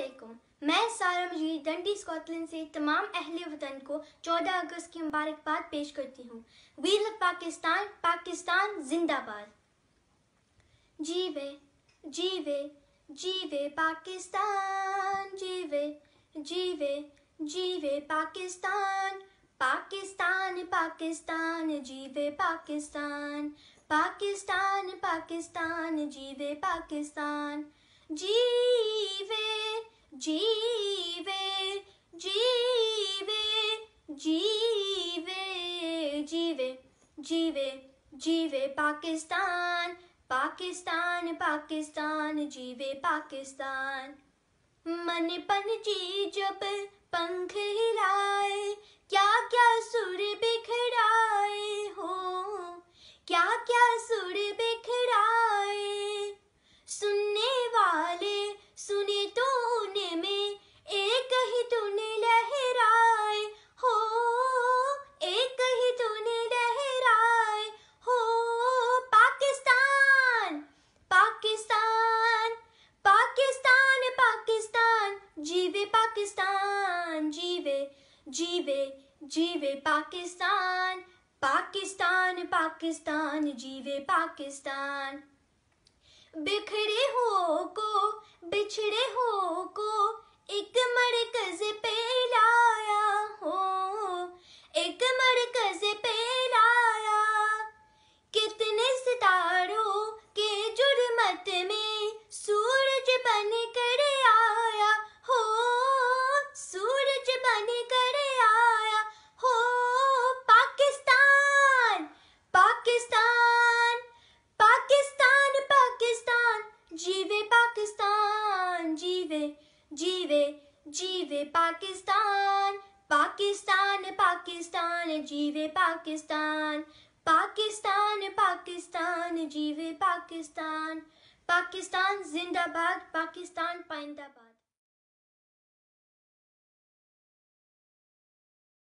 अस्सलाम मैं सारा मजीद डंडी स्कॉटलैंड से तमाम अहल वतन को 14 अगस्त की मुबारकबाद पेश करती हूँ वी लव पाकिस्तान पाकिस्तान जिंदाबाद जीवे जीवे जीवे पाकिस्तान जीवे जीवे जीवे पाकिस्तान पाकिस्तान पाकिस्तान जीवे पाकिस्तान पाकिस्तान पाकिस्तान जीवे पाकिस्तान जीवे जीवे जीवे जीवे जीवे जीवे जीवे पाकिस्तान पाकिस्तान पाकिस्तान जीवे पाकिस्तान मन पन जी जब पंख हिलाए क्या क्या सुर बिखराए पाकिस्तान जीवे जीवे जीवे पाकिस्तान पाकिस्तान पाकिस्तान जीवे पाकिस्तान बिखरे हो को बिछड़े हो जीवे पाकिस्तान पाकिस्तान पाकिस्तान जीवे पाकिस्तान पाकिस्तान पाकिस्तान जीवे पाकिस्तान पाकिस्तान जिंदाबाद पाकिस्तान पाइंदाबाद